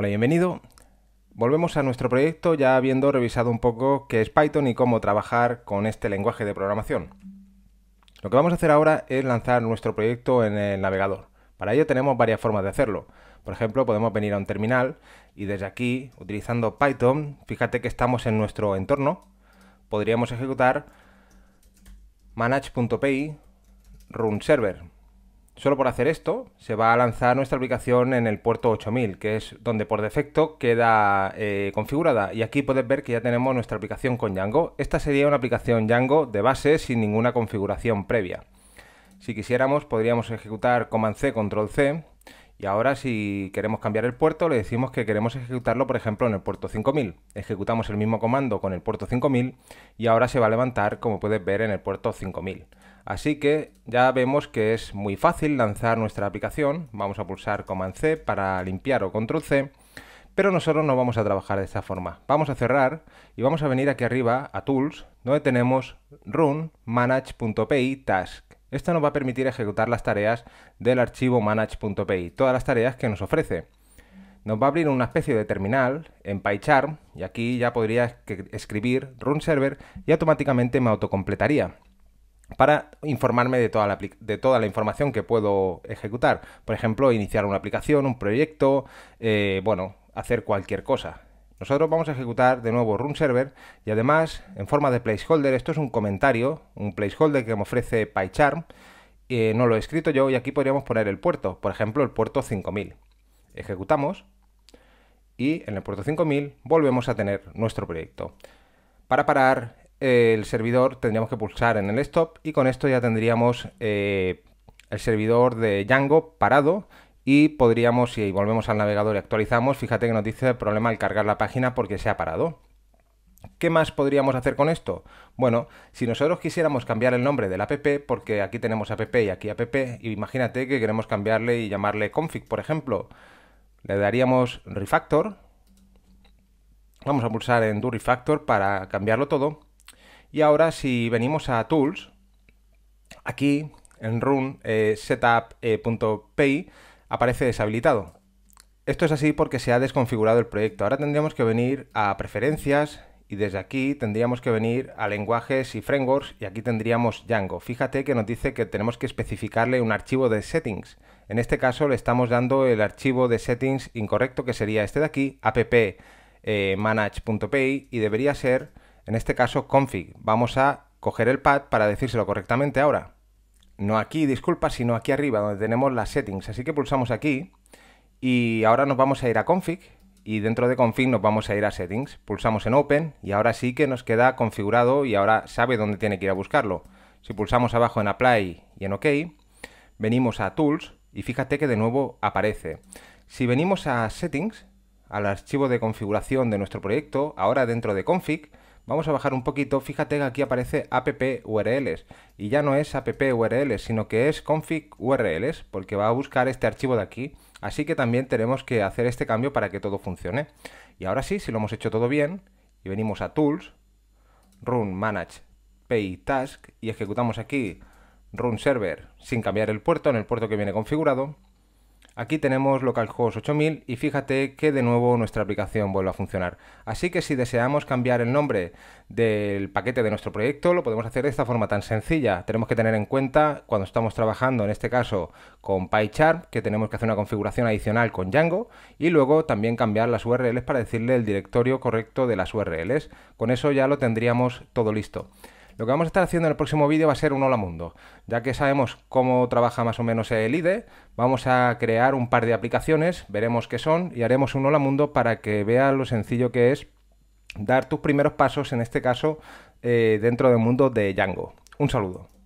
Hola, bienvenido. Volvemos a nuestro proyecto ya habiendo revisado un poco qué es Python y cómo trabajar con este lenguaje de programación. Lo que vamos a hacer ahora es lanzar nuestro proyecto en el navegador. Para ello tenemos varias formas de hacerlo. Por ejemplo, podemos venir a un terminal y desde aquí, utilizando Python, fíjate que estamos en nuestro entorno, podríamos ejecutar manage.py runserver. Solo por hacer esto se va a lanzar nuestra aplicación en el puerto 8000, que es donde por defecto queda eh, configurada. Y aquí puedes ver que ya tenemos nuestra aplicación con Django. Esta sería una aplicación Django de base sin ninguna configuración previa. Si quisiéramos podríamos ejecutar Command C, Control C. Y ahora si queremos cambiar el puerto le decimos que queremos ejecutarlo por ejemplo en el puerto 5000. Ejecutamos el mismo comando con el puerto 5000 y ahora se va a levantar como puedes ver en el puerto 5000. Así que ya vemos que es muy fácil lanzar nuestra aplicación. Vamos a pulsar Command C para limpiar o Control C. Pero nosotros no vamos a trabajar de esta forma. Vamos a cerrar y vamos a venir aquí arriba a Tools, donde tenemos Run Manage.py Task. Esto nos va a permitir ejecutar las tareas del archivo manage.py, todas las tareas que nos ofrece. Nos va a abrir una especie de terminal en PyCharm y aquí ya podría escribir run server y automáticamente me autocompletaría para informarme de toda, la, de toda la información que puedo ejecutar. Por ejemplo, iniciar una aplicación, un proyecto, eh, bueno, hacer cualquier cosa. Nosotros vamos a ejecutar de nuevo Run Server y además, en forma de placeholder, esto es un comentario, un placeholder que me ofrece PyCharm. Eh, no lo he escrito yo y aquí podríamos poner el puerto, por ejemplo, el puerto 5000. Ejecutamos y en el puerto 5000 volvemos a tener nuestro proyecto. Para parar, el servidor tendríamos que pulsar en el stop y con esto ya tendríamos eh, el servidor de Django parado y podríamos, si volvemos al navegador y actualizamos, fíjate que nos dice el problema al cargar la página porque se ha parado. ¿Qué más podríamos hacer con esto? Bueno, si nosotros quisiéramos cambiar el nombre del app, porque aquí tenemos app y aquí app, imagínate que queremos cambiarle y llamarle config, por ejemplo, le daríamos refactor, vamos a pulsar en do refactor para cambiarlo todo, y ahora si venimos a Tools, aquí en Run eh, Setup.py eh, aparece deshabilitado. Esto es así porque se ha desconfigurado el proyecto. Ahora tendríamos que venir a Preferencias y desde aquí tendríamos que venir a Lenguajes y Frameworks y aquí tendríamos Django. Fíjate que nos dice que tenemos que especificarle un archivo de settings. En este caso le estamos dando el archivo de settings incorrecto que sería este de aquí, app eh, manage.py y debería ser en este caso, config. Vamos a coger el pad para decírselo correctamente ahora. No aquí, disculpa, sino aquí arriba, donde tenemos las settings. Así que pulsamos aquí y ahora nos vamos a ir a config y dentro de config nos vamos a ir a settings. Pulsamos en open y ahora sí que nos queda configurado y ahora sabe dónde tiene que ir a buscarlo. Si pulsamos abajo en apply y en ok, venimos a tools y fíjate que de nuevo aparece. Si venimos a settings, al archivo de configuración de nuestro proyecto, ahora dentro de config, Vamos a bajar un poquito, fíjate que aquí aparece app URLs y ya no es app URLs, sino que es config URLs porque va a buscar este archivo de aquí. Así que también tenemos que hacer este cambio para que todo funcione. Y ahora sí, si lo hemos hecho todo bien y venimos a Tools, Run Manage Pay Task y ejecutamos aquí Run Server sin cambiar el puerto, en el puerto que viene configurado Aquí tenemos localhost 8000 y fíjate que de nuevo nuestra aplicación vuelve a funcionar. Así que si deseamos cambiar el nombre del paquete de nuestro proyecto, lo podemos hacer de esta forma tan sencilla. Tenemos que tener en cuenta cuando estamos trabajando, en este caso con PyCharm, que tenemos que hacer una configuración adicional con Django y luego también cambiar las URLs para decirle el directorio correcto de las URLs. Con eso ya lo tendríamos todo listo. Lo que vamos a estar haciendo en el próximo vídeo va a ser un hola mundo. Ya que sabemos cómo trabaja más o menos el IDE, vamos a crear un par de aplicaciones, veremos qué son y haremos un hola mundo para que veas lo sencillo que es dar tus primeros pasos, en este caso, eh, dentro del mundo de Django. Un saludo.